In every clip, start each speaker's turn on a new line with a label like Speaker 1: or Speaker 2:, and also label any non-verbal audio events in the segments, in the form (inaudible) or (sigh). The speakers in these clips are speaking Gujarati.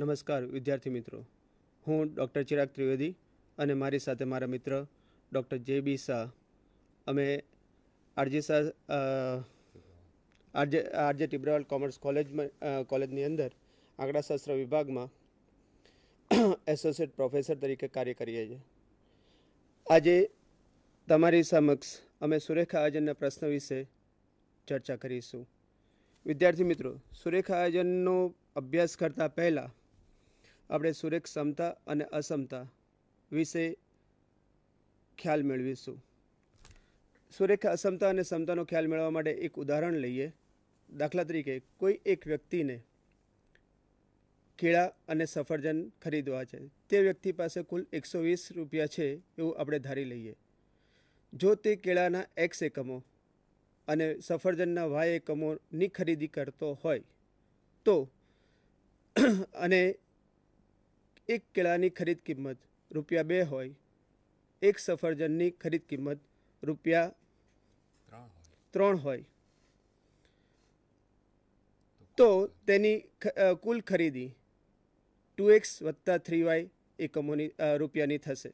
Speaker 1: નમસ્કાર વિદ્યાર્થી મિત્રો હું ડૉક્ટર ચિરાગ ત્રિવેદી અને મારી સાથે મારા મિત્ર ડૉક્ટર જે બી શાહ અમે RJ Shah RJ RJ Tibrewal commerce કોલેજમાં કોલેજની અંદર આંકડાશાસ્ત્ર વિભાગમાં (clears throat) એસોસિએટ પ્રોફેસર તરીકે કાર્ય કરીએ છીએ આજે તમારી સમક્ષ અમે સુરેખા આયોજનના પ્રશ્ન વિશે ચર્ચા કરીશું વિદ્યાર્થી મિત્રો સુરેખા આયોજનનો અભ્યાસ કરતાં પહેલાં આપણે સુરેખ ક્ષમતા અને અસમતા વિશે ખ્યાલ મેળવીશું સુરેખ અસમતા અને ક્ષમતાનો ખ્યાલ મેળવવા માટે એક ઉદાહરણ લઈએ દાખલા તરીકે કોઈ એક વ્યક્તિને કેળા અને સફરજન ખરીદવા છે તે વ્યક્તિ પાસે કુલ એકસો વીસ રૂપિયા છે એવું આપણે ધારી લઈએ જો તે કેળાના એક્સ એકમો અને સફરજનના વાય એકમોની ખરીદી કરતો હોય તો અને એક કેળાની ખરીદ કિંમત રૂપિયા બે હોય એક સફરજનની ખરીદ કિંમત રૂપિયા ત્રણ હોય તો તેની કુલ ખરીદી ટુ એક્સ વત્તા થ્રી વાય એકમોની રૂપિયાની થશે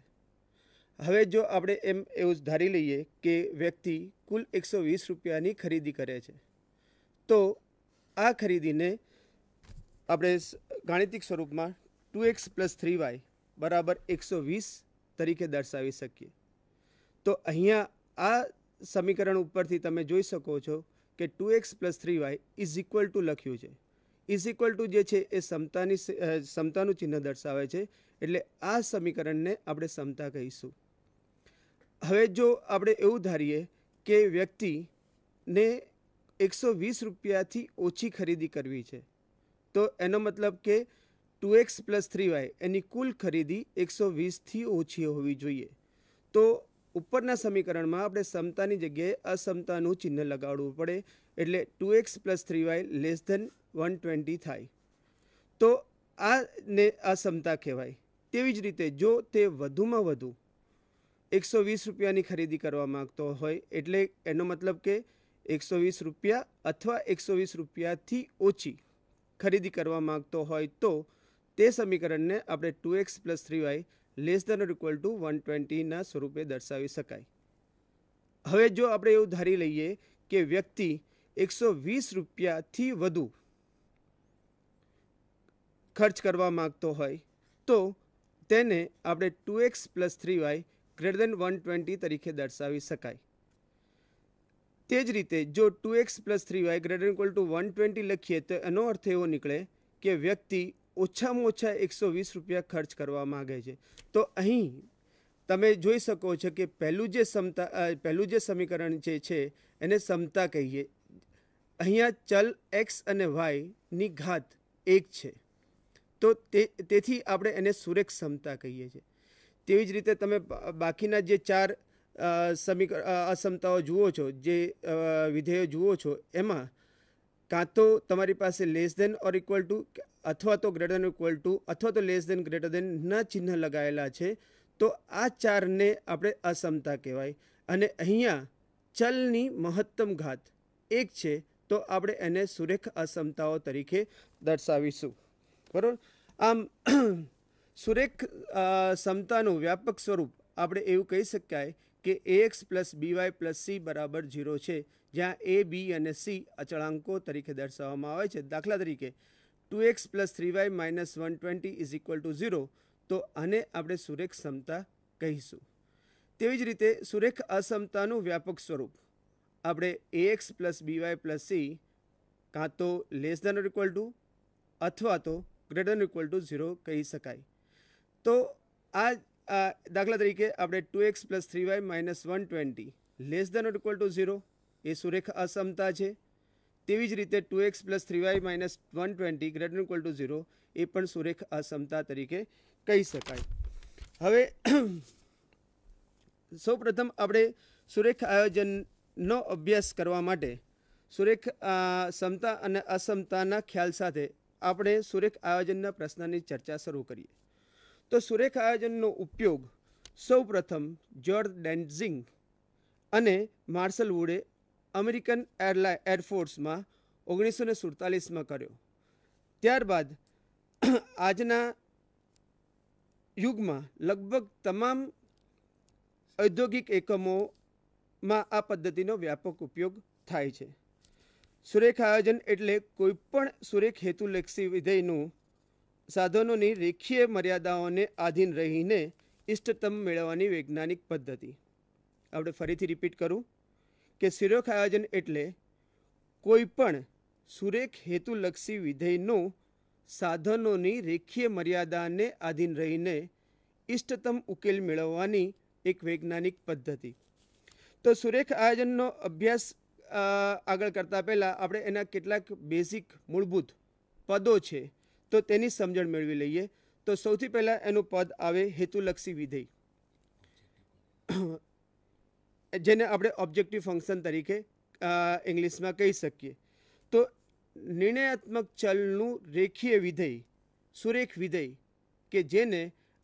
Speaker 1: હવે જો આપણે એમ એવું ધારી લઈએ કે વ્યક્તિ કુલ એકસો વીસ રૂપિયાની ખરીદી કરે છે તો આ ખરીદીને આપણે ગાણિતિક સ્વરૂપમાં two X plus three Y બરાબર એકસો વીસ તરીકે દર્શાવી શકીએ તો અહીંયા આ સમીકરણ ઉપરથી તમે જોઈ શકો છો કે two X plus three Y is equal to લખ્યું છે ઇઝ ઇક્વલ ટુ જે છે એ સમતાની સમતાનું ચિહ્ન દર્શાવે છે એટલે આ સમીકરણને આપણે સમતા કહીશું હવે જો આપણે એવું ધારીએ કે વ્યક્તિને એકસો વીસ રૂપિયાથી ઓછી ખરીદી કરવી છે તો એનો મતલબ કે two X plus three Y એની કુલ ખરીદી એકસો વીસથી ઓછી હોવી જોઈએ તો ઉપરના સમીકરણમાં આપણે સમતાની જગ્યાએ અસમતાનું ચિહ્ન લગાડવું પડે એટલે two X plus three Y less than one twenty થાય તો આને અસમતા કહેવાય તેવી જ રીતે જો તે વધુમાં વધુ એકસો વીસ રૂપિયાની ખરીદી કરવા માગતો હોય એટલે એનો મતલબ કે એકસો વીસ રૂપિયા અથવા એકસો વીસ રૂપિયાથી ઓછી ખરીદી કરવા માગતો હોય તો તે સમીકરણને આપણે two X plus three Y less than or equal to one ટ્વેન્ટીના સ્વરૂપે દર્શાવી શકાય હવે જો આપણે એવું ધારી લઈએ કે વ્યક્તિ એકસો વીસ રૂપિયાથી વધુ ખર્ચ કરવા માગતો હોય તો તેને આપણે two X plus three Y greater than one twenty તરીકે દર્શાવી શકાય તે જ રીતે જો two X plus three Y greater equal to one twenty લખીએ તો એનો અર્થ એવો નીકળે કે વ્યક્તિ ઓછામાં ઓછા એકસો વીસ રૂપિયા ખર્ચ કરવા માગે છે તો અહીં તમે જોઈ શકો છો કે પહેલું જે સમતા પહેલું જે સમીકરણ જે છે એને સમતા કહીએ અહીંયા ચલ એક્સ અને વાયની ઘાત એક છે તો તે તેથી આપણે એને સુરેખ સમતા કહીએ છીએ તેવી જ રીતે તમે બાકીના જે ચાર સમીકરણ અસમતાઓ જુઓ છો જે વિધેયો જુઓ છો એમાં કાં તો તમારી પાસે less than or equal to અથવા તો ગ્રેટર દેન ઇક્વલ ટુ અથવા તો લેસ દેન ગ્રેટર દેન ના ચિહ્ન લગાવેલા છે તો આ ચારને આપણે અસમતા કહેવાય અને અહીંયા ચલની મહત્તમ ઘાત એક છે તો આપણે એને સુરેખ અસમતાઓ તરીકે દર્શાવીશું બરાબર આમ (clears throat) સુરેખ સમતાનું વ્યાપક સ્વરૂપ આપણે એવું કહી શકાય કે A X plus B Y plus C બરાબર ઝીરો છે જ્યાં એ બી અને સી અચળાંકો તરીકે દર્શાવવામાં આવે છે દાખલા તરીકે two X plus three Y minus one twenty is equal to zero તો આને આપણે સુરેખ ક્ષમતા કહીશું તેવી જ રીતે સુરેખ અસમતાનું વ્યાપક સ્વરૂપ આપણે A X plus B Y plus C કાં તો લેસ દેન ઇક્વલ ટુ અથવા તો ગ્રેટર ઇક્વલ ટુ ઝીરો કહી શકાય તો આ દાખલા તરીકે આપણે two X plus three Y minus one twenty less than equal to zero એ સુરેખ અસમતા છે તેવી જ રીતે two X plus three Y minus one twenty greater equal to zero એ પણ સુરેખ અસમતા તરીકે કહી શકાય હવે (clears throat) સૌપ્રથમ આપણે સુરેખ આયોજનનો અભ્યાસ કરવા માટે સુરેખ સમતા અને અસમતાના ખ્યાલ સાથે આપણે સુરેખ આયોજનના પ્રશ્નની ચર્ચા શરૂ કરીએ તો સુરેખ આયોજનનો ઉપયોગ સૌપ્રથમ જોર્જ ડેન્ઝિંગ અને માર્શલ વુડે અમેરિકન એરલાઇ એરફોર્સમાં ઓગણીસો ને સુડતાલીસમાં કર્યો ત્યારબાદ (clears throat) આજના યુગમાં લગભગ તમામ ઔદ્યોગિક એકમોમાં આ પદ્ધતિનો વ્યાપક ઉપયોગ થાય છે સુરેખ આયોજન એટલે કોઈપણ સુરેખ હેતુલક્ષી વિધેયનું સાધનોની રેખીય મર્યાદાઓને આધીન રહીને ઇષ્ટતમ મેળવવાની વૈજ્ઞાનિક પદ્ધતિ આપણે ફરીથી રિપીટ કરું કે શિરોખ આયોજન એટલે કોઈ પણ સુરેખ હેતુલક્ષી વિધેયનું સાધનોની રેખીય મર્યાદાને આધીન રહીને ઇષ્ટતમ ઉકેલ મેળવવાની એક વૈજ્ઞાનિક પદ્ધતિ તો સુરેખ આયોજનનો અભ્યાસ આગળ કરતાં પહેલાં આપણે એના કેટલાક બેઝિક મૂળભૂત પદો છે તો તેની સમજણ મેળવી લઈએ તો સૌથી પહેલાં એનું પદ આવે હેતુલક્ષી વિધેય જેને આપણે ઓબ્જેક્ટિવ ફંક્શન તરીકે ઇંગ્લિશમાં કહી શકીએ તો નિર્ણયાત્મક ચલનું રેખીય વિધેય સુરેખ વિધેય કે જેને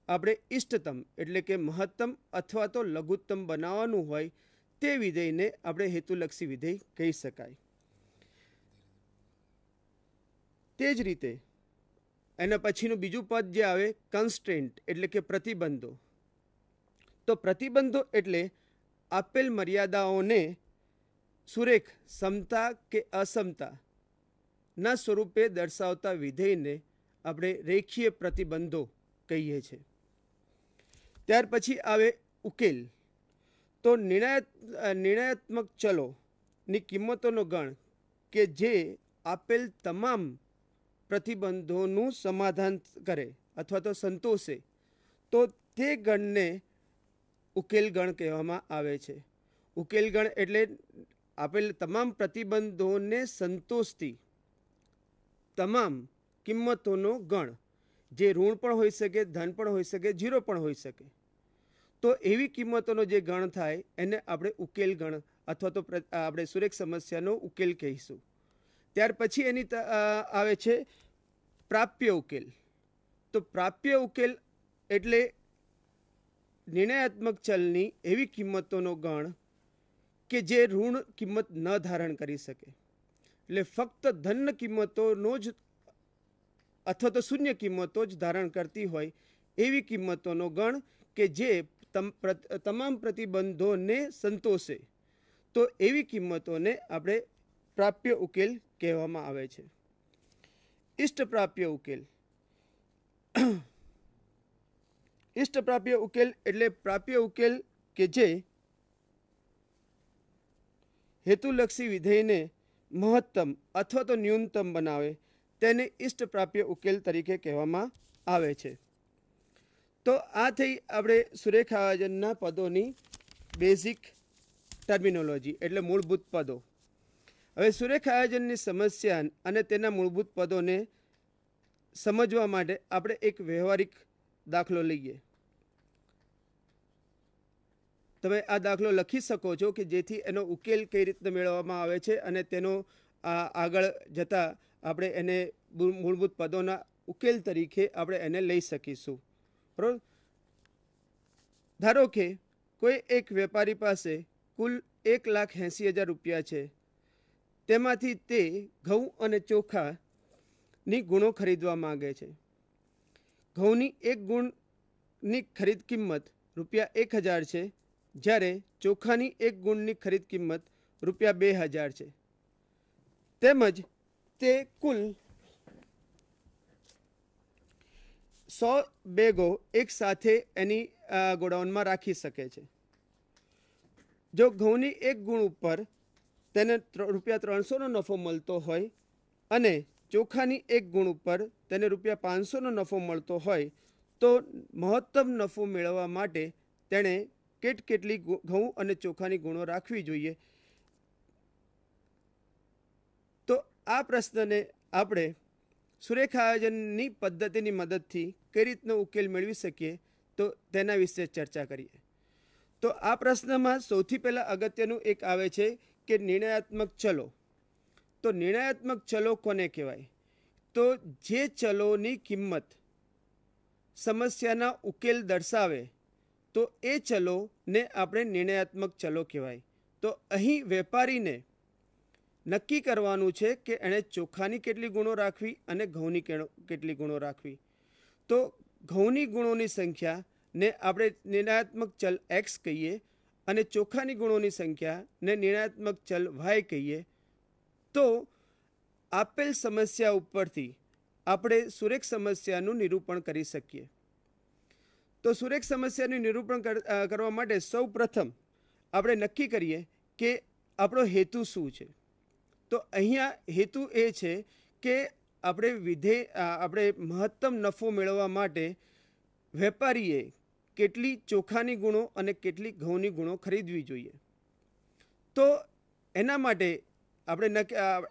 Speaker 1: આપણે ઇષ્ટતમ એટલે કે મહત્તમ અથવા તો લઘુત્તમ બનાવવાનું હોય તે વિધેયને આપણે હેતુલક્ષી વિધેય કહી શકાય તે જ રીતે એના પછીનું બીજું પદ જે આવે કન્સ્ટ્રેન્ટ એટલે કે પ્રતિબંધો તો પ્રતિબંધો એટલે આપેલ મર્યાદાઓને સુરેખ સમતા કે અસમતાના સ્વરૂપે દર્શાવતા વિધેયને આપણે રેખીય પ્રતિબંધો કહીએ છીએ ત્યાર પછી આવે ઉકેલ તો નિર્ણય નિર્ણયાત્મક ચલોની કિંમતોનો ગણ કે જે આપેલ તમામ પ્રતિબંધોનું સમાધાન કરે અથવા તો સંતોષે તો તે ગણને ઉકેલગણ કહેવામાં આવે છે ઉકેલગણ એટલે આપેલ તમામ પ્રતિબંધોને સંતોષતી તમામ કિંમતોનો ગણ જે ઋણ પણ હોઈ શકે ધન પણ હોઈ શકે ઝીરો પણ હોઈ શકે તો એવી કિંમતોનો જે ગણ થાય એને આપણે ઉકેલ ગણ અથવા તો આપણે સુરેખ સમસ્યાનો ઉકેલ કહીશું ત્યાર પછી એની આવે છે પ્રાપ્ય ઉકેલ તો પ્રાપ્ય ઉકેલ એટલે નિર્ણયાત્મક ચલની એવી કિંમતોનો ગણ કે જે ઋણ કિંમત ન ધારણ કરી શકે એટલે ફક્ત ધન કિંમતોનો જ અથવા તો શૂન્ય કિંમતો જ ધારણ કરતી હોય એવી કિંમતોનો ગણ કે જે તમામ પ્રતિબંધોને સંતોષે તો એવી કિંમતોને આપણે પ્રાપ્ય ઉકેલ કહેવામાં આવે છે ઇષ્ટ પ્રાપ્ય ઉકેલ ઈષ્ટ પ્રાપ્ય ઉકેલ એટલે પ્રાપ્ય ઉકેલ કે જે હેતુલક્ષી વિધેયને મહત્તમ અથવા તો ન્યૂનતમ બનાવે તેને ઇષ્ટ પ્રાપ્ય ઉકેલ તરીકે કહેવામાં આવે છે તો આ થઈ આપણે આયોજનના પદોની બેઝિક ટર્મિનોલોજી એટલે મૂળભૂત પદો હવે આયોજનની સમસ્યા અને તેના મૂળભૂત પદોને સમજવા માટે આપણે એક વ્યવહારિક દાખલો લઈએ તમે આ દાખલો લખી શકો છો કે જેથી એનો ઉકેલ કઈ રીતના મેળવવામાં આવે છે અને તેનો આગળ જતાં આપણે એને મૂળભૂત પદોના ઉકેલ તરીકે આપણે એને લઈ શકીશું બરાબર ધારો કે કોઈ એક વેપારી પાસે કુલ એક લાખ એંસી હજાર રૂપિયા છે તેમાંથી તે ઘઉં અને ચોખાની ગુણો ખરીદવા માગે છે ઘઉંની એક ગુણની ખરીદ કિંમત રૂપિયા એક હજાર છે જ્યારે ચોખાની એક ગુણની ખરીદ કિંમત રૂપિયા બે હજાર છે તેમજ તે કુલ સો બેગો એક સાથે એની ગોડાઉનમાં રાખી શકે છે જો ઘઉંની એક ગુણ ઉપર તેને રૂપિયા ત્રણસોનો નફો મળતો હોય અને ચોખાની એક ગુણ ઉપર તેને રૂપિયા પાંચસોનો નફો મળતો હોય તો મહત્તમ નફો મેળવવા માટે તેણે કેટ કેટલી ઘઉં અને ચોખાની ગુણો રાખવી જોઈએ તો આ પ્રશ્નને આપણે સુરેખા આયોજનની પદ્ધતિની મદદથી કઈ રીતનો ઉકેલ મેળવી શકીએ તો તેના વિશે ચર્ચા કરીએ તો આ પ્રશ્નમાં સૌથી પહેલાં અગત્યનું એક આવે છે કે નિર્ણયાત્મક ચલો તો નિર્ણયાત્મક ચલો કોને કહેવાય તો જે ચલોની કિંમત સમસ્યાના ઉકેલ દર્શાવે તો એ ચલોને આપણે નિર્ણયાત્મક ચલો કહેવાય તો અહીં વેપારીને નક્કી કરવાનું છે કે એણે ચોખાની કેટલી ગુણો રાખવી અને ઘઉંની કેટલી ગુણો રાખવી તો ઘઉંની ગુણોની સંખ્યાને આપણે નિર્ણયાત્મક ચલ એક્સ કહીએ અને ચોખાની ગુણોની સંખ્યાને નિર્ણયાત્મક ચલ વાય કહીએ તો આપેલ સમસ્યા ઉપરથી આપણે સુરેખ સમસ્યાનું નિરૂપણ કરી શકીએ તો સુરેખ સમસ્યાનું નિરૂપણ કરવા માટે સૌ પ્રથમ આપણે નક્કી કરીએ કે આપણો હેતુ શું છે તો અહીંયા હેતુ એ છે કે આપણે વિધેય આપણે મહત્તમ નફો મેળવવા માટે વેપારીએ કેટલી ચોખાની ગુણો અને કેટલી ઘઉંની ગુણો ખરીદવી જોઈએ તો એના માટે આપણે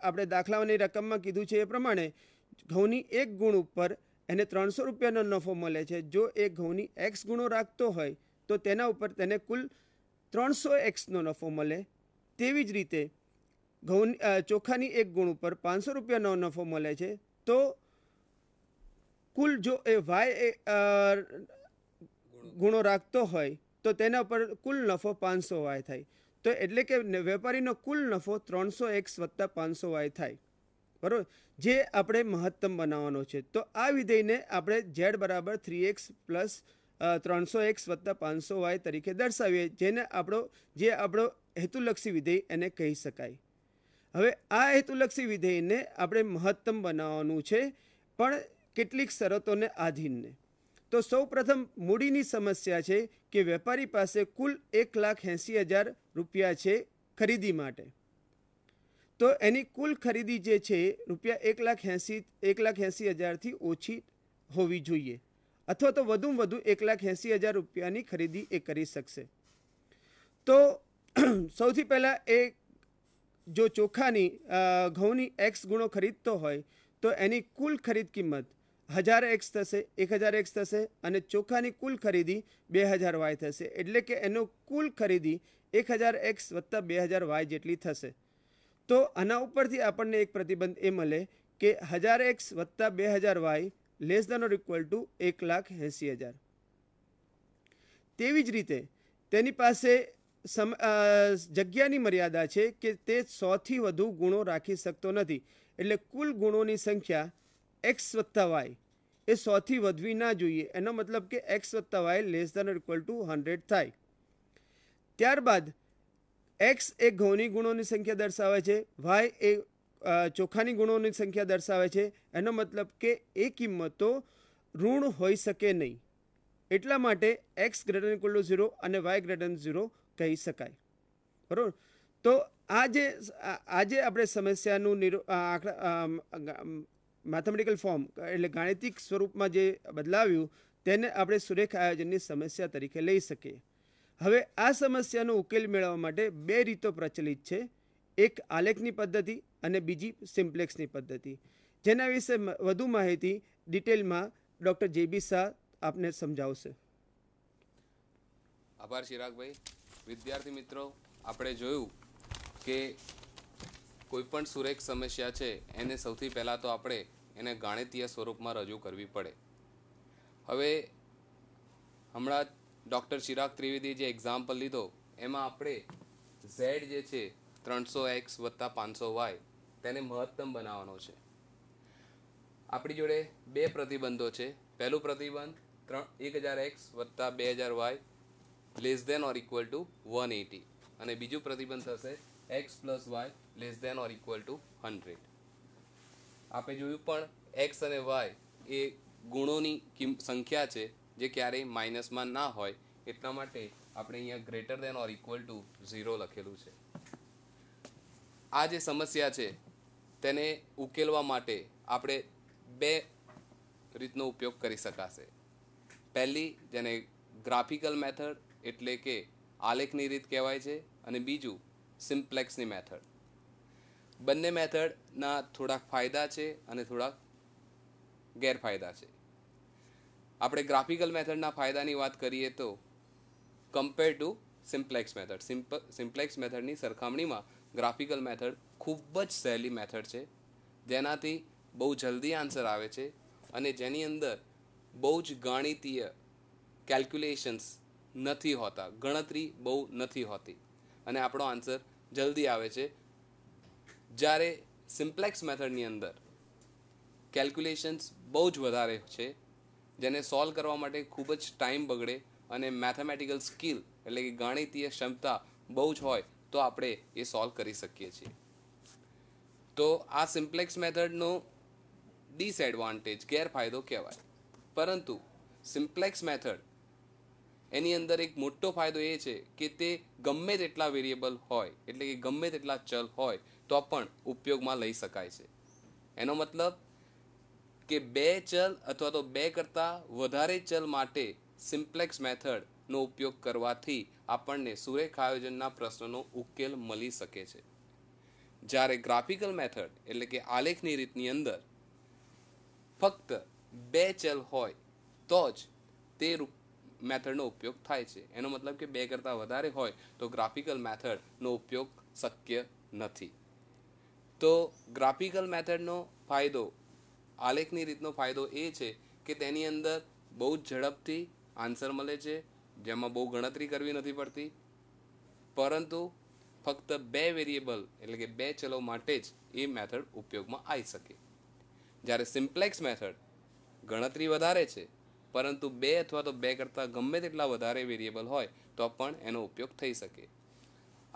Speaker 1: આપણે દાખલાઓની રકમમાં કીધું છે એ પ્રમાણે ઘઉંની એક ગુણ ઉપર એને ત્રણસો રૂપિયાનો નફો મળે છે જો એ ઘઉંની એક્સ ગુણો રાખતો હોય તો તેના ઉપર તેને કુલ ત્રણસો એક્સનો નફો મળે તેવી જ રીતે ઘઉં ચોખાની એક ગુણ ઉપર પાંચસો રૂપિયાનો નફો મળે છે તો કુલ જો એ વાય ગુણો રાખતો હોય તો તેના ઉપર કુલ નફો પાંચસો વાય થાય તો એટલે કે વેપારીનો કુલ નફો ત્રણસો એક્સ વત્તા પાંચસો વાય થાય બરાબર જે આપણે મહત્તમ બનાવવાનો છે તો આ વિધેયને આપણે ઝેડ બરાબર થ્રી એક્સ પ્લસ ત્રણસો એક્સ વત્તા પાંચસો વાય તરીકે દર્શાવીએ જેને આપણો જે આપણો હેતુલક્ષી વિધેય એને કહી શકાય હવે આ હેતુલક્ષી વિધેયને આપણે મહત્તમ બનાવવાનું છે પણ કેટલીક શરતોને આધીનને તો સૌપ્રથમ મૂડીની સમસ્યા છે કે વેપારી પાસે કુલ એક લાખ એંસી હજાર રૂપિયા છે ખરીદી માટે તો એની કુલ ખરીદી જે છે રૂપિયા એક લાખ એંસી એક લાખ એંસી હજારથી ઓછી હોવી જોઈએ અથવા તો વધુમાં વધુ એક લાખ એંસી હજાર રૂપિયાની ખરીદી એ કરી શકશે તો (clears throat) સૌથી પહેલાં એ જો ચોખાની ઘઉંની એક્સ ગુણો ખરીદતો હોય તો એની કુલ ખરીદ કિંમત હજાર એક્સ થશે એક હજાર એક્સ થશે અને ચોખાની કુલ ખરીદી બે હજાર વાય થશે એટલે કે એનો કુલ ખરીદી એક હજાર એક્સ વત્તા બે હજાર વાય જેટલી થશે તો આના ઉપરથી આપણને એક પ્રતિબંધ એ મળે કે હજાર એક્સ વત્તા બે હજાર Y less than or equal to એક લાખ એંસી હજાર તેવી જ રીતે તેની પાસે સમ જગ્યાની મર્યાદા છે કે તે સોથી વધુ ગુણો રાખી શકતો નથી એટલે કુલ ગુણોની સંખ્યા એક્સ વત્તા વાય એ સોથી વધવી ના જોઈએ એનો મતલબ કે એક્સ વત્તા Y less than equal to hundred થાય ત્યારબાદ એક્સ એ ઘઉંની ગુણોની સંખ્યા દર્શાવે છે વાય એ ચોખાની ગુણોની સંખ્યા દર્શાવે છે એનો મતલબ કે એ કિંમતો ઋણ હોઈ શકે નહીં એટલા માટે X greater equal to zero અને વાય ગ્રેટર ઝીરો કહી શકાય બરાબર તો આજે આજે આપણે સમસ્યાનું નિરો આંકડા મેથેમેટિકલ ફોર્મ એટલે ગાણિતિક સ્વરૂપમાં જે બદલાવ્યું તેને આપણે સુરેખ આયોજનની સમસ્યા તરીકે લઈ શકીએ હવે આ સમસ્યાનો ઉકેલ મેળવવા માટે બે રીતો પ્રચલિત છે એક આલેખની પદ્ધતિ અને બીજી સિમ્પ્લેક્સની પદ્ધતિ જેના વિશે વધુ માહિતી ડિટેલમાં ડૉક્ટર જેબી શાહ આપને સમજાવશે
Speaker 2: આભાર ચિરાગભાઈ વિદ્યાર્થી મિત્રો આપણે જોયું કે કોઈપણ સુરેખ સમસ્યા છે એને સૌથી પહેલાં તો આપણે એને ગાણિતીય સ્વરૂપમાં રજૂ કરવી પડે હવે હમણાં ડૉક્ટર ચિરાગ ત્રિવેદીએ જે એક્ઝામ્પલ લીધો એમાં આપણે ઝેડ જે છે ત્રણસો એક્સ વત્તા પાંચસો વાય તેને મહત્તમ બનાવવાનો છે આપણી જોડે બે પ્રતિબંધો છે પહેલું પ્રતિબંધ ત્રણ એક હજાર એક્સ વત્તા બે હજાર Y less than or equal to one eighty અને બીજું પ્રતિબંધ થશે X plus Y less than or equal to hundred આપણે જોયું પણ એક્સ અને વાય એ ગુણોની કિંમ સંખ્યા છે જે ક્યારેય માઇનસમાં ના હોય એટલા માટે આપણે અહીંયા greater than or equal to zero લખેલું છે આ જે સમસ્યા છે તેને ઉકેલવા માટે આપણે બે રીતનો ઉપયોગ કરી શકાશે પહેલી જેને ગ્રાફિકલ મેથડ એટલે કે આલેખની રીત કહેવાય છે અને બીજું સિમ્પ્લેક્સની મેથડ બંને મેથડના થોડાક ફાયદા છે અને થોડાક ગેરફાયદા છે આપણે ગ્રાફિકલ મેથડના ફાયદાની વાત કરીએ તો કમ્પેર ટુ સિમ્પ્લેક્સ મેથડ સિમ્પ સિમ્પ્લેક્સ મેથડની સરખામણીમાં ગ્રાફિકલ મેથડ ખૂબ જ સહેલી મેથડ છે જેનાથી બહુ જલ્દી આન્સર આવે છે અને જેની અંદર બહુ જ ગાણિતીય કેલ્ક્યુલેશન્સ નથી હોતા ગણતરી બહુ નથી હોતી અને આપણો આન્સર જલ્દી આવે છે જ્યારે સિમ્પ્લેક્સ મેથડની અંદર કેલ્ક્યુલેશન્સ બહુ જ વધારે છે જેને સોલ્વ કરવા માટે ખૂબ જ ટાઈમ બગડે અને મેથેમેટિકલ સ્કિલ એટલે કે ગણિતીય ક્ષમતા બહુ જ હોય તો આપણે એ સોલ્વ કરી શકીએ છીએ તો આ સિમ્પ્લેક્સ મેથડનો ડિસએડવાન્ટેજ ગેરફાયદો કહેવાય પરંતુ સિમ્પ્લેક્સ મેથડ એની અંદર એક મોટો ફાયદો એ છે કે તે ગમે તેટલા વેરિયેબલ હોય એટલે કે ગમે તેટલા ચલ હોય તો પણ ઉપયોગમાં લઈ શકાય છે એનો મતલબ કે બે ચલ અથવા તો બે કરતાં વધારે ચલ માટે સિમ્પ્લેક્સ મેથડનો ઉપયોગ કરવાથી આપણને સુરેખ આયોજનના પ્રશ્નનો ઉકેલ મળી શકે છે જ્યારે ગ્રાફિકલ મેથડ એટલે કે આલેખની રીતની અંદર ફક્ત બે ચલ હોય તો જ તે મેથડનો ઉપયોગ થાય છે એનો મતલબ કે બે કરતાં વધારે હોય તો ગ્રાફિકલ મેથડનો ઉપયોગ શક્ય નથી તો ગ્રાફિકલ મેથડનો ફાયદો આલેખની રીતનો ફાયદો એ છે કે તેની અંદર બહુ જ ઝડપથી આન્સર મળે છે જેમાં બહુ ગણતરી કરવી નથી પડતી પરંતુ ફક્ત બે વેરિયેબલ એટલે કે બે ચલો માટે જ એ મેથડ ઉપયોગમાં આવી શકે જ્યારે સિમ્પ્લેક્સ મેથડ ગણતરી વધારે છે પરંતુ બે અથવા તો બે કરતાં ગમે તેટલા વધારે વેરિયેબલ હોય તો પણ એનો ઉપયોગ થઈ શકે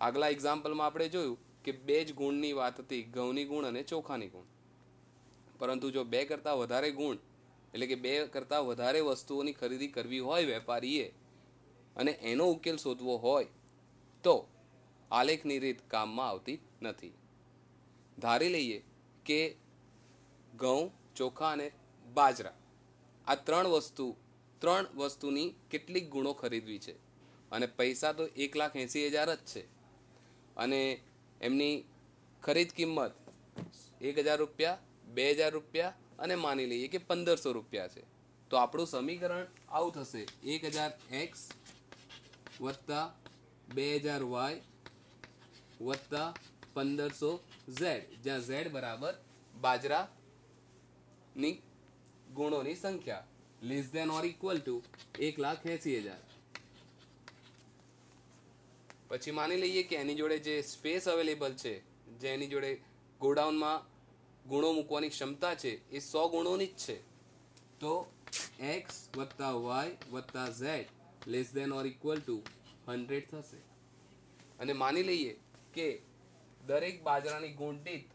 Speaker 2: આગલા એક્ઝામ્પલમાં આપણે જોયું કે બે જ ગુણની વાત હતી ઘઉંની ગુણ અને ચોખાની ગુણ પરંતુ જો બે કરતાં વધારે ગુણ એટલે કે બે કરતાં વધારે વસ્તુઓની ખરીદી કરવી હોય વેપારીએ અને એનો ઉકેલ શોધવો હોય તો આલેખની રીત કામમાં આવતી નથી ધારી લઈએ કે ઘઉં ચોખા અને બાજરા આ ત્રણ વસ્તુ ત્રણ વસ્તુની કેટલીક ગુણો ખરીદવી છે અને પૈસા તો એક લાખ એંસી હજાર જ છે અને એમની ખરીદ કિંમત એક હજાર રૂપિયા બે હજાર રૂપિયા અને માની લઈએ કે પંદરસો રૂપિયા છે તો આપણું સમીકરણ આવું થશે એક હજાર એક્સ વત્તા બે હજાર વાય વત્તા પંદરસો ઝેડ જ્યાં ઝેડ બરાબર બાજરાની ગુણોની સંખ્યા less than or equal to એક લાખ એંસી હજાર પછી માની લઈએ કે એની જોડે જે સ્પેસ અવેલેબલ છે જેની જોડે ગોડાઉનમાં ગુણો મૂકવાની ક્ષમતા છે એ સો ગુણોની જ છે તો એક્સ વત્તા વાય વત્તા Z less than or equal to hundred થશે અને માની લઈએ કે દરેક બાજરાની ગુણ દીઠ